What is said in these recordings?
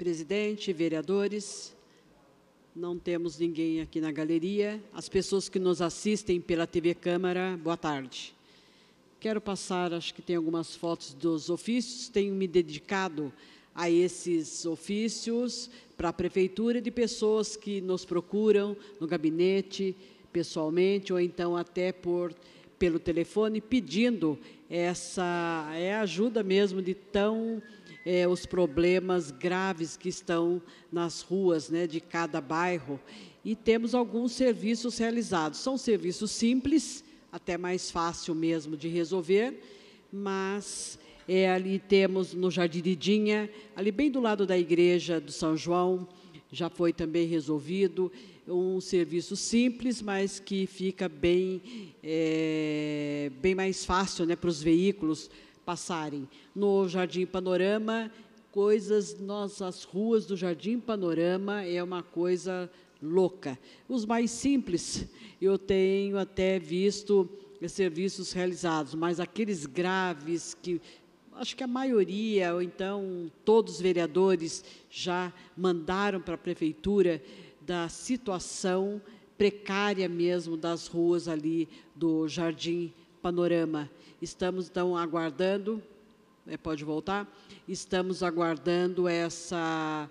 presidente, vereadores, não temos ninguém aqui na galeria. As pessoas que nos assistem pela TV Câmara, boa tarde. Quero passar, acho que tem algumas fotos dos ofícios, tenho me dedicado a esses ofícios para a prefeitura de pessoas que nos procuram no gabinete, pessoalmente ou então até por pelo telefone pedindo essa é ajuda mesmo de tão é, os problemas graves que estão nas ruas né, de cada bairro. E temos alguns serviços realizados. São serviços simples, até mais fácil mesmo de resolver, mas é, ali temos no Jardim Lidinha, ali bem do lado da igreja do São João, já foi também resolvido. Um serviço simples, mas que fica bem, é, bem mais fácil né, para os veículos passarem. No Jardim Panorama, coisas, nossas, as ruas do Jardim Panorama é uma coisa louca. Os mais simples, eu tenho até visto serviços realizados, mas aqueles graves que acho que a maioria, ou então todos os vereadores, já mandaram para a prefeitura da situação precária mesmo das ruas ali do Jardim panorama. Estamos, então, aguardando, é, pode voltar, estamos aguardando essa...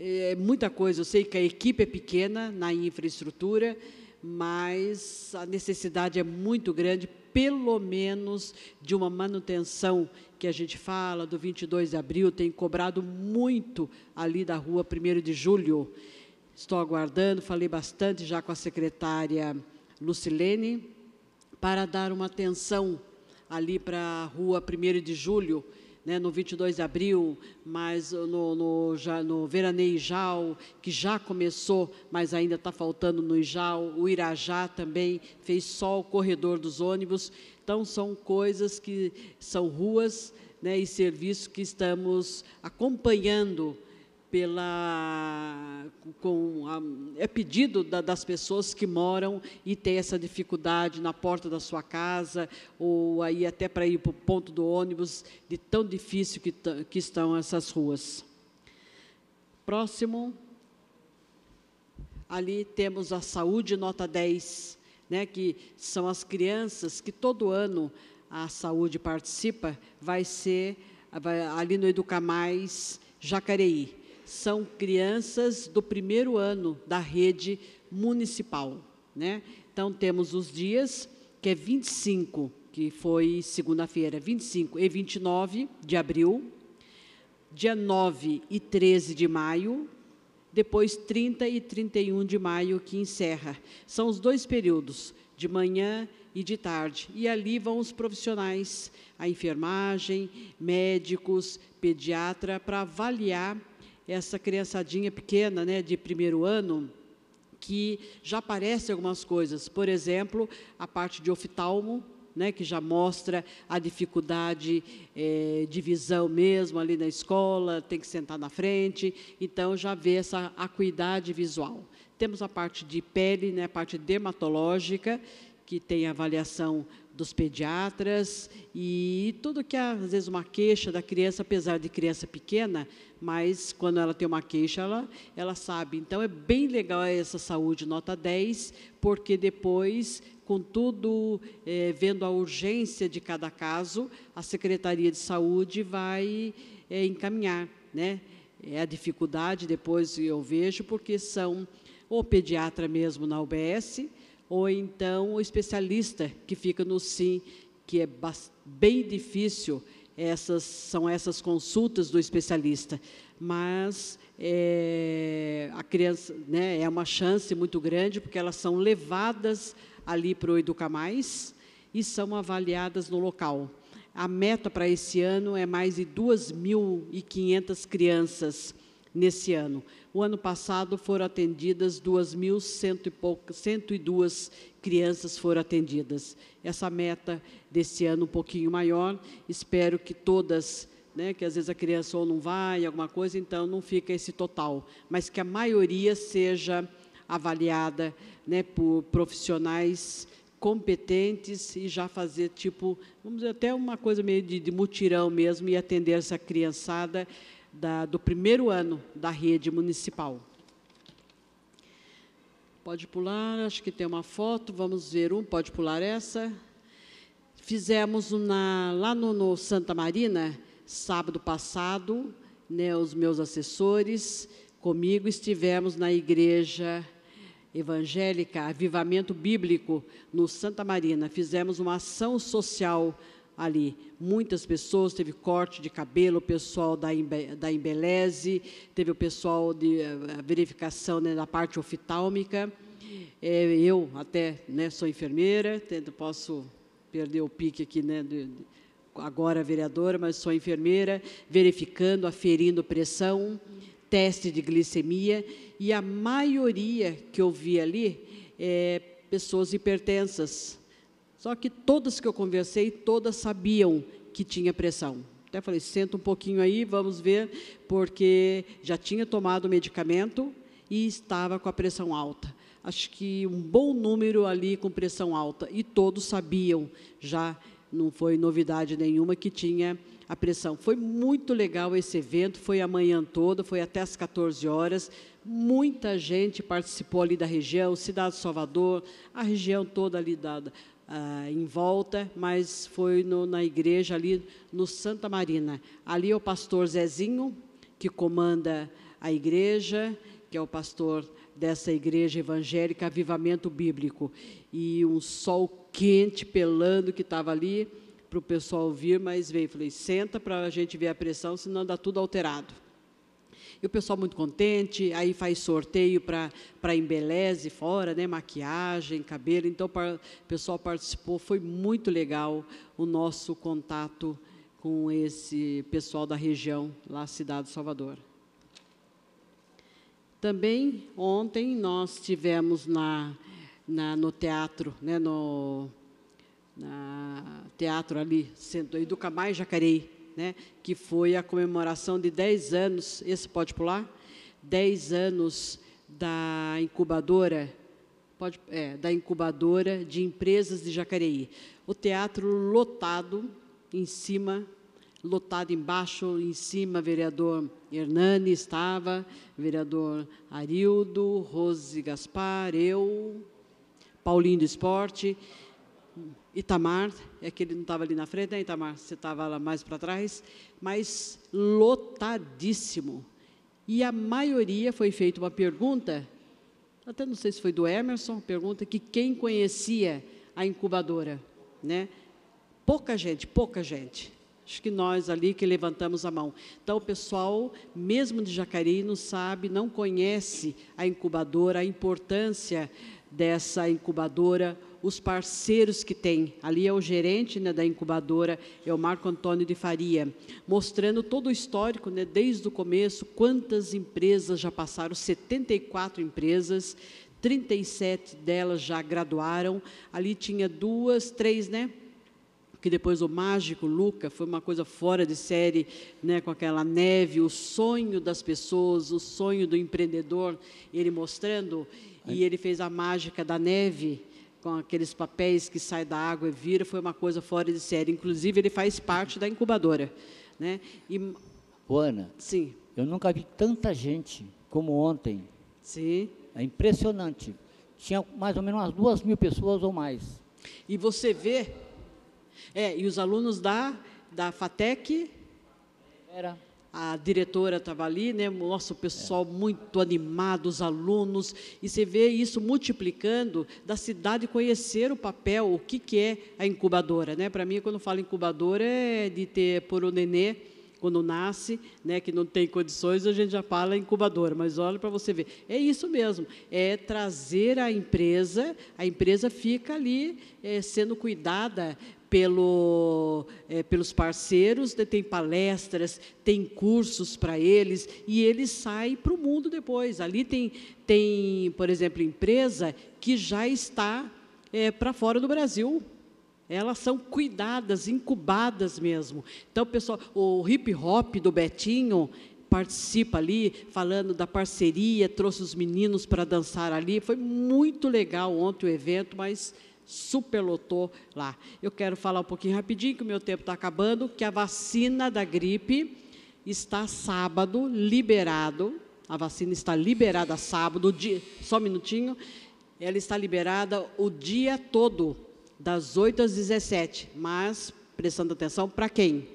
É muita coisa, eu sei que a equipe é pequena na infraestrutura, mas a necessidade é muito grande, pelo menos de uma manutenção que a gente fala do 22 de abril, tem cobrado muito ali da rua 1 de julho. Estou aguardando, falei bastante já com a secretária Lucilene, para dar uma atenção ali para a rua 1 de julho, né, no 22 de abril, mas no, no, já, no Veraneio Ijal, que já começou, mas ainda está faltando no Ijal, o Irajá também fez só o corredor dos ônibus. Então, são coisas que são ruas né, e serviços que estamos acompanhando pela com a, é pedido da, das pessoas que moram e têm essa dificuldade na porta da sua casa ou aí até para ir para o ponto do ônibus de tão difícil que, que estão essas ruas. Próximo, ali temos a saúde nota 10, né, que são as crianças que todo ano a saúde participa, vai ser vai, ali no Educa Mais Jacareí são crianças do primeiro ano da rede municipal. Né? Então, temos os dias, que é 25, que foi segunda-feira, 25 e 29 de abril, dia 9 e 13 de maio, depois 30 e 31 de maio, que encerra. São os dois períodos, de manhã e de tarde. E ali vão os profissionais, a enfermagem, médicos, pediatra, para avaliar essa criançadinha pequena, né, de primeiro ano, que já aparece algumas coisas. Por exemplo, a parte de oftalmo, né, que já mostra a dificuldade é, de visão mesmo ali na escola, tem que sentar na frente, então já vê essa acuidade visual. Temos a parte de pele, né, a parte dermatológica, que tem avaliação dos pediatras e tudo que é, às vezes, uma queixa da criança, apesar de criança pequena, mas quando ela tem uma queixa, ela, ela sabe. Então, é bem legal essa saúde nota 10, porque depois Contudo, é, vendo a urgência de cada caso, a Secretaria de Saúde vai é, encaminhar. Né? É a dificuldade, depois eu vejo, porque são o pediatra mesmo na UBS, ou então o especialista que fica no sim, que é bem difícil. Essas são essas consultas do especialista, mas é, a criança né, é uma chance muito grande porque elas são levadas ali para o Educa Mais e são avaliadas no local. A meta para esse ano é mais de 2.500 crianças nesse ano. O ano passado foram atendidas 2.100 e pouca, 102 crianças foram atendidas. Essa meta desse ano um pouquinho maior. Espero que todas, né, que às vezes a criança ou não vai, alguma coisa, então não fica esse total, mas que a maioria seja avaliada, né, por profissionais competentes e já fazer tipo, vamos dizer, até uma coisa meio de, de mutirão mesmo e atender essa criançada da, do primeiro ano da rede municipal. Pode pular, acho que tem uma foto, vamos ver um, pode pular essa. Fizemos na, lá no, no Santa Marina, sábado passado, né, os meus assessores, comigo estivemos na igreja evangélica Avivamento Bíblico, no Santa Marina. Fizemos uma ação social ali. Muitas pessoas, teve corte de cabelo, o pessoal da, da embeleze, teve o pessoal de eh, verificação né, da parte oftálmica. É, eu até né, sou enfermeira, tento, posso perder o pique aqui, né, de, agora vereadora, mas sou enfermeira, verificando, aferindo pressão, teste de glicemia, e a maioria que eu vi ali é pessoas hipertensas, só que todas que eu conversei, todas sabiam que tinha pressão. Até falei, senta um pouquinho aí, vamos ver, porque já tinha tomado o medicamento e estava com a pressão alta. Acho que um bom número ali com pressão alta. E todos sabiam, já não foi novidade nenhuma que tinha a pressão. Foi muito legal esse evento, foi a manhã toda, foi até às 14 horas. Muita gente participou ali da região, cidade de Salvador, a região toda ali da, ah, em volta, mas foi no, na igreja ali no Santa Marina. Ali é o pastor Zezinho, que comanda a igreja, que é o pastor dessa igreja evangélica Avivamento Bíblico. E um sol quente pelando que estava ali para o pessoal vir, mas veio. Falei, senta para a gente ver a pressão, senão dá tudo alterado. E o pessoal muito contente, aí faz sorteio para embeleze fora, né? maquiagem, cabelo. Então, o pessoal participou, foi muito legal o nosso contato com esse pessoal da região, lá cidade do Salvador. Também ontem nós tivemos na, na no teatro, né, no na, teatro ali, centro mais Jacareí, né, que foi a comemoração de 10 anos, esse pode pular? 10 anos da incubadora, pode, é, da incubadora de empresas de Jacareí. O teatro lotado em cima, lotado embaixo, em cima, vereador Hernani estava, vereador Arildo, Rose Gaspar, eu, Paulinho do Esporte. Itamar, é que ele não estava ali na frente, né, Itamar? Você estava lá mais para trás, mas lotadíssimo. E a maioria foi feita uma pergunta, até não sei se foi do Emerson, pergunta que quem conhecia a incubadora, né? Pouca gente, pouca gente. Acho que nós ali que levantamos a mão. Então, o pessoal, mesmo de Jacareí, não sabe, não conhece a incubadora, a importância dessa incubadora, os parceiros que tem. Ali é o gerente né, da incubadora, é o Marco Antônio de Faria, mostrando todo o histórico, né, desde o começo, quantas empresas já passaram, 74 empresas, 37 delas já graduaram. Ali tinha duas, três, né? que depois o mágico Luca foi uma coisa fora de série, né, com aquela neve, o sonho das pessoas, o sonho do empreendedor, ele mostrando, e é. ele fez a mágica da neve com aqueles papéis que sai da água e vira, foi uma coisa fora de série. Inclusive ele faz parte da incubadora, né? E Ana. Sim. Eu nunca vi tanta gente como ontem. Sim. É impressionante. Tinha mais ou menos umas duas mil pessoas ou mais. E você vê é, e os alunos da, da FATEC. Era. A diretora estava ali, né? Nossa, o pessoal é. muito animado, os alunos. E você vê isso multiplicando da cidade conhecer o papel, o que, que é a incubadora. Né? Para mim, quando falo incubadora, é de ter por o um nenê quando nasce, né, que não tem condições, a gente já fala incubadora, mas olha para você ver. É isso mesmo, é trazer a empresa, a empresa fica ali é, sendo cuidada, pelo, é, pelos parceiros, né, tem palestras, tem cursos para eles, e eles saem para o mundo depois. Ali tem, tem, por exemplo, empresa que já está é, para fora do Brasil. Elas são cuidadas, incubadas mesmo. Então, pessoal, o hip hop do Betinho participa ali, falando da parceria, trouxe os meninos para dançar ali. Foi muito legal ontem o evento, mas superlotou lá. Eu quero falar um pouquinho rapidinho, que o meu tempo está acabando, que a vacina da gripe está sábado liberado. A vacina está liberada sábado, dia, só um minutinho. Ela está liberada o dia todo, das 8 às 17, mas prestando atenção para quem?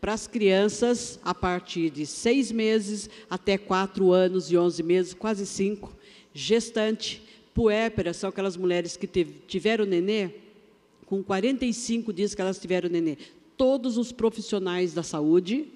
Para as crianças a partir de seis meses até quatro anos e onze meses, quase cinco, gestante, puérperas tipo são aquelas mulheres que tiveram nenê, com 45 dias que elas tiveram nenê. Todos os profissionais da saúde,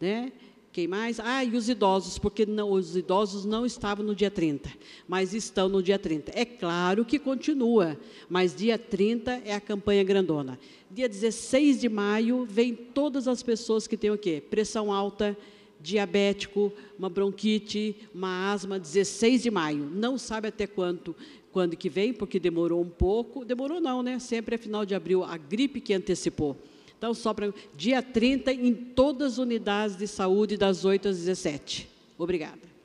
né? Quem mais? Ah, e os idosos, porque não, os idosos não estavam no dia 30, mas estão no dia 30. É claro que continua, mas dia 30 é a campanha grandona. Dia 16 de maio vem todas as pessoas que têm o quê? Pressão alta, diabético, uma bronquite, uma asma, 16 de maio. Não sabe até quanto, quando que vem, porque demorou um pouco. Demorou não, né? Sempre é final de abril, a gripe que antecipou. Então, só para. Dia 30, em todas as unidades de saúde, das 8 às 17. Obrigada.